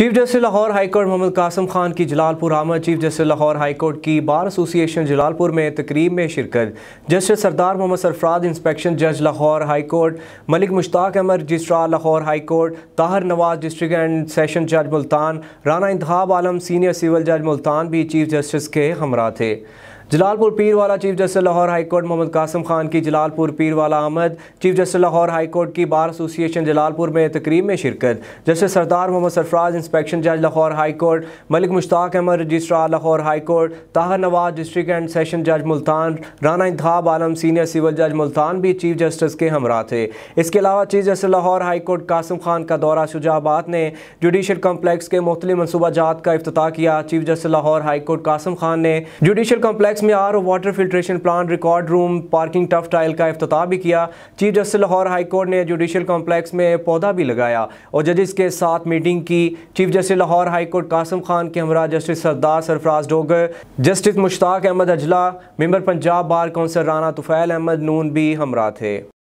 chief justice Lahore high court Mohammad Qasim Khan की जलालपुर आमद chief justice Lahore high court की बार एसोसिएशन जलालपुर में तकरीब में शिरकत जस्टिस सरदार मोहम्मद सरफराज इंस्पेक्शन जज Lahore high court Malik Mushtaq Ahmad registrar Lahore high court Tahir Nawaz district and session जज मुल्तान राना इंतहाब आलम सीनियर सिविल जज मुल्तान भी चीफ जस्टिस के हमरा थे Jalalpur Pirwala chief justice Lahore high court Mohammad Qasim Khan की जलालपुर पीरवाला आमद चीफ जस्टिस लाहौर हाईकोर्ट की बार एसोसिएशन जलालपुर में तकरीब में शिरकत जस्टिस सरदार मोहम्मद सरफराज इंस्पेक्शन जज Lahore high court Malik Mushtaq Ahmad registrar Lahore high court Tahir Nawaz district and session जज मुल्तान राना इंतहाब आलम सीनियर सिविल जज मुल्तान भी चीफ जस्टिस के हमरा थे इसके अलावा chief justice Lahore high court Qasim Khan का दौरा शुजाबाद ने जुडिशल कम्प्लेक्स के मुख्तलि जात का अफ्ताह किया chief justice Lahore high court Qasim Khan ने जुडिशल कम्प्लेक्स कॉम्प्लेक्स में R O water filtration plan record room parking tuff tile का अफ्ताह भी किया चीफ जस्टिस लाहौर हाईकोर्ट ने जुडिशल कॉम्प्लेक्स में पौधा भी लगाया और जजिस के साथ मीटिंग की chief justice Lahore high court Qasim Khan के हमरा जस्टिस सरदार सरफराज डोगर जस्टिस मुश्ताक अहमद अजला member Punjab bar council Rana Tufail Ahmad Noon भी हमरा थे